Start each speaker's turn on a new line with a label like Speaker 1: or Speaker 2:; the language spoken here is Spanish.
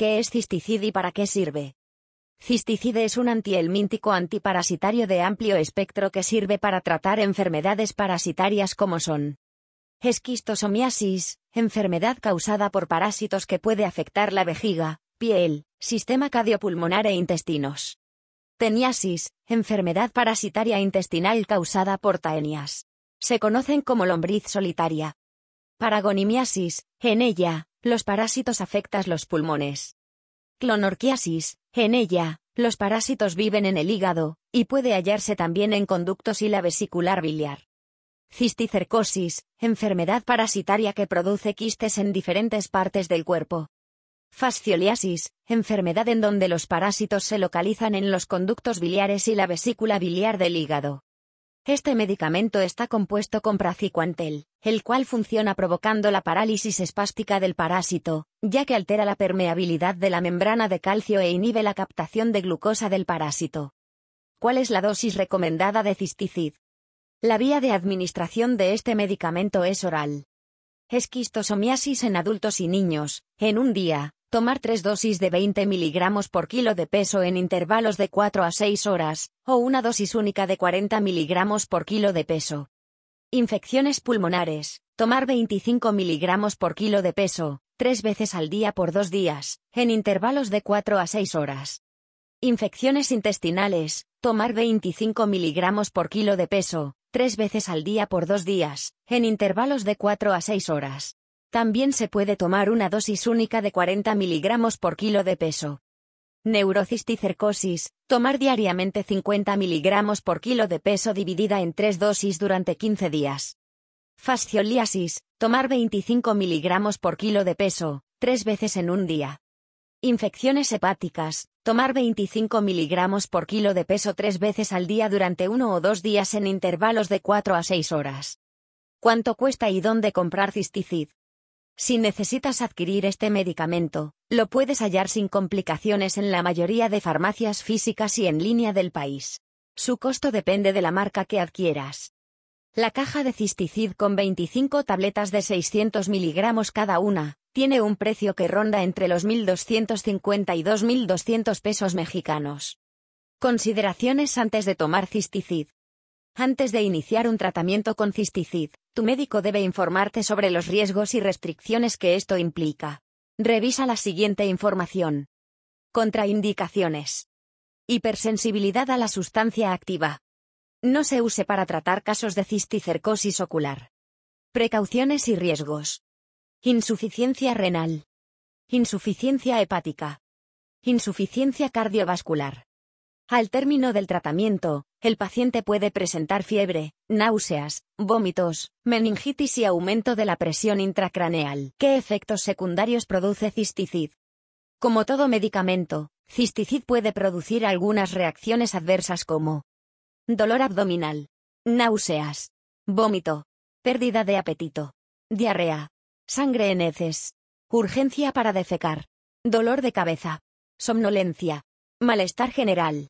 Speaker 1: ¿Qué es cisticida y para qué sirve? Cisticida es un antihelmíntico antiparasitario de amplio espectro que sirve para tratar enfermedades parasitarias como son esquistosomiasis, enfermedad causada por parásitos que puede afectar la vejiga, piel, sistema cardiopulmonar e intestinos. Teniasis, enfermedad parasitaria intestinal causada por taenias. Se conocen como lombriz solitaria. Paragonimiasis, en ella, los parásitos afectan los pulmones. Clonorquiasis, en ella, los parásitos viven en el hígado, y puede hallarse también en conductos y la vesicular biliar. Cisticercosis, enfermedad parasitaria que produce quistes en diferentes partes del cuerpo. Fascioliasis, enfermedad en donde los parásitos se localizan en los conductos biliares y la vesícula biliar del hígado. Este medicamento está compuesto con praziquantel, el cual funciona provocando la parálisis espástica del parásito, ya que altera la permeabilidad de la membrana de calcio e inhibe la captación de glucosa del parásito. ¿Cuál es la dosis recomendada de cisticid? La vía de administración de este medicamento es oral. Esquistosomiasis en adultos y niños, en un día, Tomar tres dosis de 20 miligramos por kilo de peso en intervalos de 4 a 6 horas, o una dosis única de 40 miligramos por kilo de peso. Infecciones pulmonares. Tomar 25 miligramos por kilo de peso, tres veces al día por dos días, en intervalos de 4 a 6 horas. Infecciones intestinales. Tomar 25 miligramos por kilo de peso, tres veces al día por dos días, en intervalos de 4 a 6 horas. También se puede tomar una dosis única de 40 miligramos por kilo de peso. Neurocisticercosis, tomar diariamente 50 miligramos por kilo de peso dividida en tres dosis durante 15 días. Fascioliasis, tomar 25 miligramos por kilo de peso, tres veces en un día. Infecciones hepáticas, tomar 25 miligramos por kilo de peso tres veces al día durante uno o dos días en intervalos de 4 a 6 horas. ¿Cuánto cuesta y dónde comprar Cisticid? Si necesitas adquirir este medicamento, lo puedes hallar sin complicaciones en la mayoría de farmacias físicas y en línea del país. Su costo depende de la marca que adquieras. La caja de cisticid con 25 tabletas de 600 miligramos cada una, tiene un precio que ronda entre los 1.250 y 2.200 pesos mexicanos. Consideraciones antes de tomar cisticid. Antes de iniciar un tratamiento con cisticid, tu médico debe informarte sobre los riesgos y restricciones que esto implica. Revisa la siguiente información. Contraindicaciones. Hipersensibilidad a la sustancia activa. No se use para tratar casos de cisticercosis ocular. Precauciones y riesgos. Insuficiencia renal. Insuficiencia hepática. Insuficiencia cardiovascular. Al término del tratamiento, el paciente puede presentar fiebre, náuseas, vómitos, meningitis y aumento de la presión intracraneal. ¿Qué efectos secundarios produce cisticid? Como todo medicamento, cisticid puede producir algunas reacciones adversas como dolor abdominal, náuseas, vómito, pérdida de apetito, diarrea, sangre en heces, urgencia para defecar, dolor de cabeza, somnolencia, malestar general,